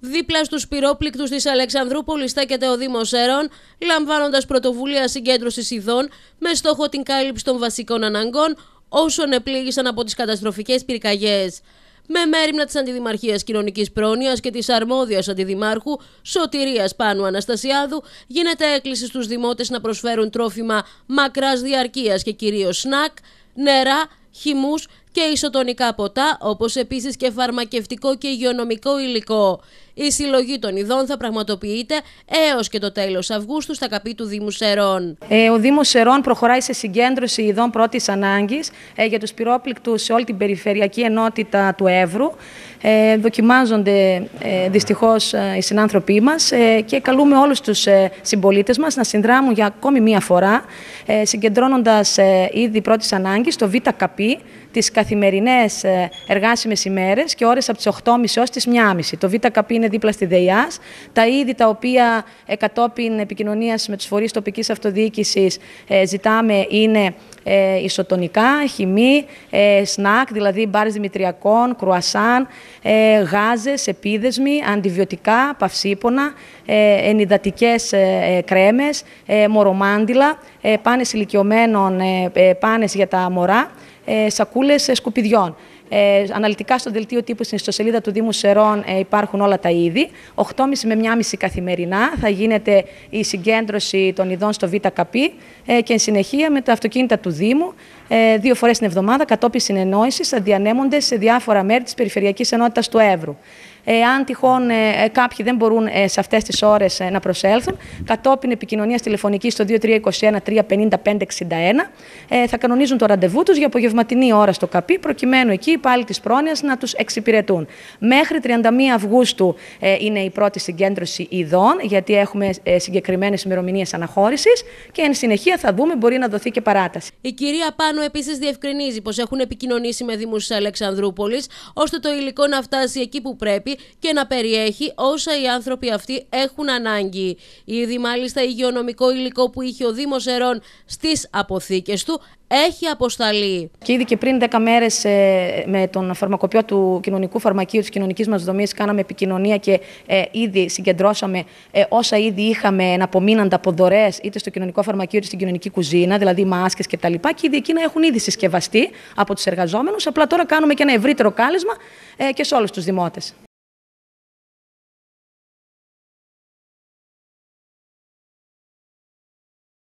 Δίπλα στους πυρόπληκτους της Αλεξανδρούπολης στέκεται ο Δήμος Έρων, λαμβάνοντας πρωτοβουλία συγκέντρωσης ειδών με στόχο την κάλυψη των βασικών αναγκών όσων επλήγησαν από τις καταστροφικές πυρκαγιές. Με μέρημνα της Αντιδημαρχίας Κοινωνικής Πρόνοιας και της αρμόδιας Αντιδημάρχου Σωτηρίας Πάνου Αναστασιάδου γίνεται έκκληση στους δημότες να προσφέρουν τρόφιμα μακράς διαρκείας και κυρίως σνακ, νερά, χυμούς και ισοτονικά ποτά, όπως επίσης και φαρμακευτικό και υγειονομικό υλικό. Η συλλογή των ειδών θα πραγματοποιείται έως και το τέλος Αυγούστου στα καπή του Δήμου Σερών. Ε, ο Δήμος Σερών προχωράει σε συγκέντρωση ειδών πρώτης ανάγκης ε, για τους πυρόπληκτους σε όλη την περιφερειακή ενότητα του Εύρου. Ε, δοκιμάζονται ε, δυστυχώς ε, οι συνάνθρωποι μας ε, και καλούμε όλους τους ε, συμπολίτες μας να συνδράμουν για ακόμη μία φορά ε, συγκεντρώνοντας ε, ήδη πρώτης ανάγκης το Β' τις καθημερινές ε, εργάσιμες ημέρες και ώρες από τις 8.30 έως τις 1.30. Το ΒΚΠ είναι δίπλα στη ΔΕΙΑΣ. Τα είδη τα οποία ε, κατόπιν επικοινωνίας με τους φορείς τοπικής αυτοδιοίκησης ε, ζητάμε είναι ισοτονικά, χυμή, σνακ, δηλαδή μπάρες δημητριακών, κρουασάν, γάζε, γάζες, επίδεσμοι, αντιβιωτικά, παυσίπονα, ε, ενυδατικές κρέμες, μορομάντιλα, πάνες ηλικιωμένων, πάνες για τα μωρά ε, σακούλες ε, σκουπιδιών. Ε, αναλυτικά στο δελτίο τύπου στην ιστοσελίδα του Δήμου Σερών ε, υπάρχουν όλα τα είδη. 8.30 με 1.30 καθημερινά θα γίνεται η συγκέντρωση των ειδών στο ΒΚΠ ε, και εν συνεχεία με τα αυτοκίνητα του Δήμου ε, δύο φορές την εβδομάδα κατόπιν συνεννόησης θα διανέμονται σε διάφορα μέρη της Περιφερειακής Ενότητας του Εύρου. Ε, αν τυχόν ε, ε, κάποιοι δεν μπορούν ε, σε αυτές τις ώρες ε, να προσέλθουν, κατόπιν επικοινωνίας τηλεφωνικής στο 2321 355 ε, θα κανονίζουν το ραντεβού τους για απογευματινή ώρα στο ΚΑΠΗ, προκειμένου εκεί οι πάλι της πρόνοιας να τους εξυπηρετούν. Μέχρι 31 Αυγούστου ε, είναι η πρώτη συγκέντρωση ειδών, γιατί έχουμε συγκεκριμένες ημερομηνίες αναχώρησης και εν συνεχεία θα δούμε, μπορεί να δοθεί και παράταση. Η κυρία Πάνο επίσης διευκρινίζει πως έχουν επικοινωνήσει με Δήμου τη Αλεξανδρούπολης, ώστε το υλικό να φτάσει εκεί που πρέπει και να περιέχει όσα οι άνθρωποι αυτοί έχουν ανάγκη. Ήδη μάλιστα υγειονομικό υλικό που είχε ο Δήμος Ερών στις αποθήκες του έχει αποσταλεί. Και ήδη και πριν 10 μέρες ε, με τον φαρμακοποιό του κοινωνικού φαρμακείου της κοινωνικής μας δομής, κάναμε επικοινωνία και ε, ήδη συγκεντρώσαμε ε, όσα ήδη είχαμε να απομείναντα από δωρέ είτε στο κοινωνικό φαρμακείο είτε στην κοινωνική κουζίνα, δηλαδή μάσκες κτλ. Και, και ήδη εκείνα έχουν ήδη συσκευαστεί από τους εργαζόμενους. Απλά τώρα κάνουμε και ένα ευρύτερο κάλεσμα και σε όλους τους δημότες.